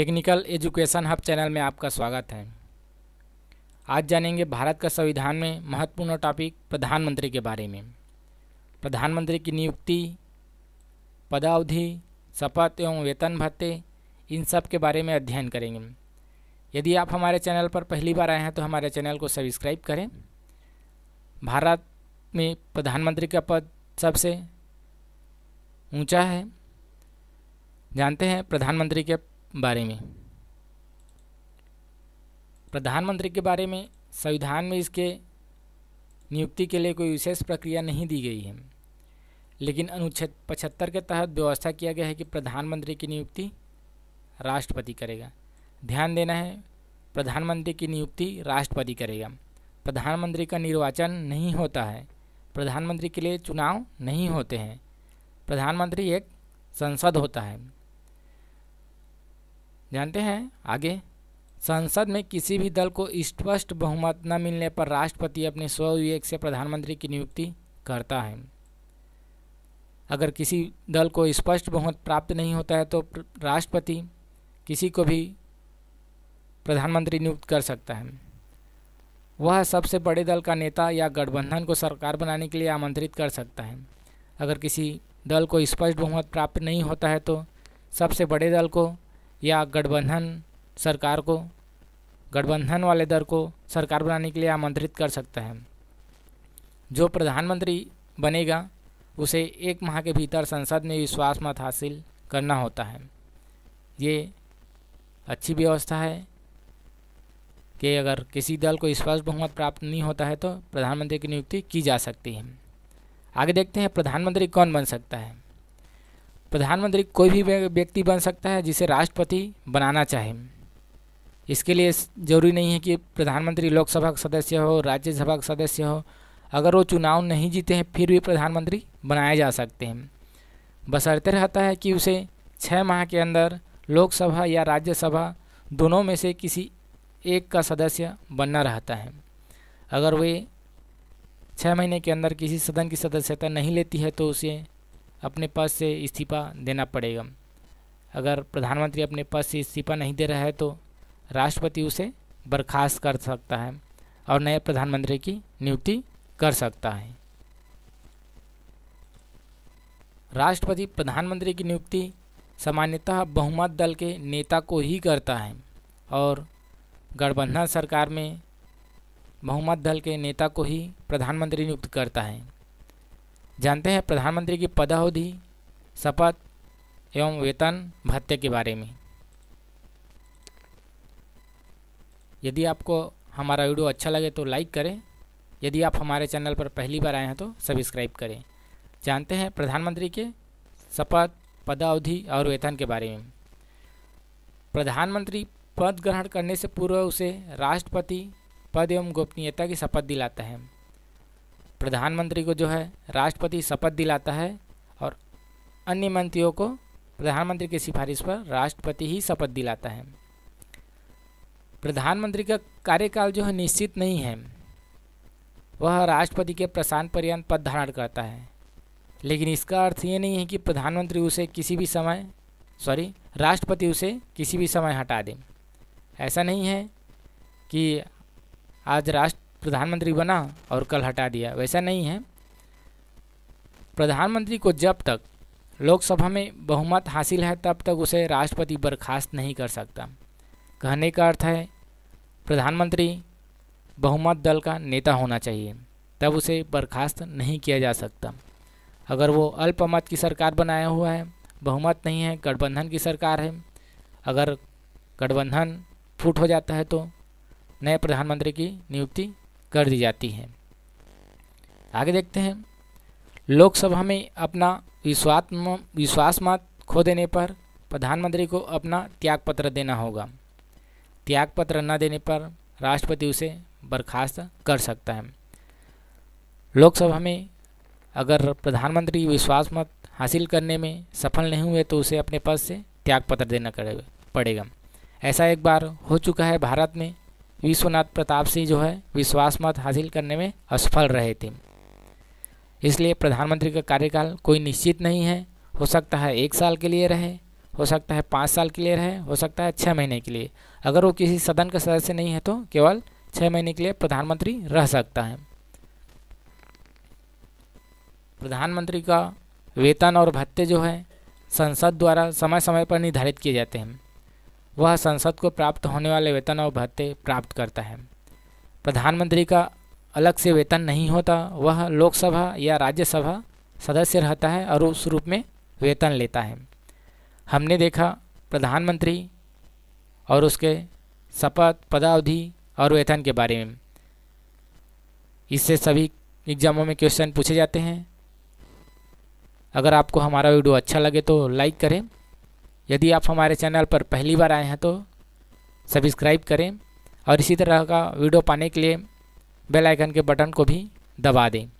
technical education hub channel में आपका स्वागत है आज जानेंगे भारत का संविधान में महत्वपूर्ण टॉपिक प्रधानमंत्री के बारे में प्रधानमंत्री की नियुक्ति पदावधि शपथ एवं वेतन भत्ते इन सब के बारे में अध्ययन करेंगे यदि आप हमारे चैनल पर पहली बार आए हैं तो हमारे चैनल को सब्सक्राइब करें भारत में प्रधानमंत्री का पद सबसे ऊँचा है जानते हैं प्रधानमंत्री के बारे में प्रधानमंत्री के बारे में संविधान में इसके नियुक्ति के लिए कोई विशेष प्रक्रिया नहीं दी गई है लेकिन अनुच्छेद पचहत्तर के तहत व्यवस्था किया गया है कि प्रधानमंत्री की नियुक्ति राष्ट्रपति करेगा ध्यान देना है प्रधानमंत्री की नियुक्ति राष्ट्रपति करेगा प्रधानमंत्री का निर्वाचन नहीं होता है प्रधानमंत्री के लिए चुनाव नहीं होते हैं प्रधानमंत्री एक संसद होता है जानते हैं आगे संसद में किसी भी दल को स्पष्ट बहुमत न मिलने पर राष्ट्रपति अपने स्वविवेक से प्रधानमंत्री की नियुक्ति करता है अगर किसी दल को स्पष्ट बहुमत प्राप्त नहीं होता है तो राष्ट्रपति किसी को भी प्रधानमंत्री नियुक्त कर सकता है वह सबसे बड़े दल का नेता या गठबंधन को सरकार बनाने के लिए आमंत्रित कर सकता है अगर किसी दल को स्पष्ट बहुमत प्राप्त नहीं होता है तो सबसे बड़े दल को या गठबंधन सरकार को गठबंधन वाले दल को सरकार बनाने के लिए आमंत्रित कर सकता है जो प्रधानमंत्री बनेगा उसे एक माह के भीतर संसद में विश्वास मत हासिल करना होता है ये अच्छी व्यवस्था है कि अगर किसी दल को स्पष्ट बहुमत प्राप्त नहीं होता है तो प्रधानमंत्री की नियुक्ति की जा सकती है आगे देखते हैं प्रधानमंत्री कौन बन सकता है प्रधानमंत्री कोई भी व्यक्ति बन सकता है जिसे राष्ट्रपति बनाना चाहे इसके लिए जरूरी नहीं है कि प्रधानमंत्री लोकसभा का सदस्य हो राज्यसभा का सदस्य हो अगर वो चुनाव नहीं जीते हैं फिर भी प्रधानमंत्री बनाए जा सकते हैं बसरते रहता है कि उसे छः माह के अंदर लोकसभा या राज्यसभा दोनों में से किसी एक का सदस्य बनना रहता है अगर वे छः महीने के अंदर किसी सदन की सदस्यता नहीं लेती है तो उसे अपने पद से इस्तीफा देना पड़ेगा अगर प्रधानमंत्री अपने पद से इस्तीफा नहीं दे रहा है तो राष्ट्रपति उसे बर्खास्त कर सकता है और नए प्रधानमंत्री की नियुक्ति कर सकता है राष्ट्रपति प्रधानमंत्री की नियुक्ति सामान्यतः बहुमत दल के नेता को ही करता है और गठबंधन सरकार में बहुमत दल के नेता को ही प्रधानमंत्री नियुक्त करता है जानते हैं प्रधानमंत्री की पदावधि शपथ एवं वेतन भत्ते के बारे में यदि आपको हमारा वीडियो अच्छा लगे तो लाइक करें यदि आप हमारे चैनल पर पहली बार आए हैं तो सब्सक्राइब करें जानते हैं प्रधानमंत्री के शपथ पदावधि और वेतन के बारे में प्रधानमंत्री पद ग्रहण करने से पूर्व उसे राष्ट्रपति पद एवं गोपनीयता की शपथ दिलाता है प्रधानमंत्री को जो है राष्ट्रपति शपथ दिलाता है और अन्य मंत्रियों को प्रधानमंत्री की सिफारिश पर राष्ट्रपति ही शपथ दिलाता है प्रधानमंत्री का कार्यकाल जो है निश्चित नहीं है वह राष्ट्रपति के प्रशान पर्यंत पद धारण करता है लेकिन इसका अर्थ ये नहीं है कि प्रधानमंत्री उसे किसी भी समय सॉरी राष्ट्रपति उसे किसी भी समय हटा दें ऐसा नहीं है कि आज राष्ट्र प्रधानमंत्री बना और कल हटा दिया वैसा नहीं है प्रधानमंत्री को जब तक लोकसभा में बहुमत हासिल है तब तक उसे राष्ट्रपति बर्खास्त नहीं कर सकता कहने का अर्थ है प्रधानमंत्री बहुमत दल का नेता होना चाहिए तब उसे बर्खास्त नहीं किया जा सकता अगर वो अल्पमत की सरकार बनाया हुआ है बहुमत नहीं है गठबंधन की सरकार है अगर गठबंधन फूट हो जाता है तो नए प्रधानमंत्री की नियुक्ति कर दी जाती है आगे देखते हैं लोकसभा में अपना विश्वात्म विश्वास मत खो देने पर प्रधानमंत्री को अपना त्यागपत्र देना होगा त्यागपत्र न देने पर राष्ट्रपति उसे बर्खास्त कर सकता है लोकसभा में अगर प्रधानमंत्री विश्वास मत हासिल करने में सफल नहीं हुए तो उसे अपने पद से त्यागपत्र देना पड़ेगा ऐसा एक बार हो चुका है भारत में विश्वनाथ प्रताप सिंह जो है विश्वास मत हासिल करने में असफल रहे थे इसलिए प्रधानमंत्री का कार्यकाल कोई निश्चित नहीं है हो सकता है एक साल के लिए रहे हो सकता है पाँच साल के लिए रहे हो सकता है छः महीने के लिए अगर वो किसी सदन का सदस्य नहीं है तो केवल छः महीने के लिए प्रधानमंत्री रह सकता है प्रधानमंत्री का वेतन और भत्ते जो है संसद द्वारा समय समय पर निर्धारित किए जाते हैं वह संसद को प्राप्त होने वाले वेतन और भत्ते प्राप्त करता है प्रधानमंत्री का अलग से वेतन नहीं होता वह लोकसभा या राज्यसभा सदस्य रहता है और उस रूप में वेतन लेता है हमने देखा प्रधानमंत्री और उसके शपथ पदावधि और वेतन के बारे में इससे सभी एग्ज़ामों में क्वेश्चन पूछे जाते हैं अगर आपको हमारा वीडियो अच्छा लगे तो लाइक करें यदि आप हमारे चैनल पर पहली बार आए हैं तो सब्सक्राइब करें और इसी तरह का वीडियो पाने के लिए बेल आइकन के बटन को भी दबा दें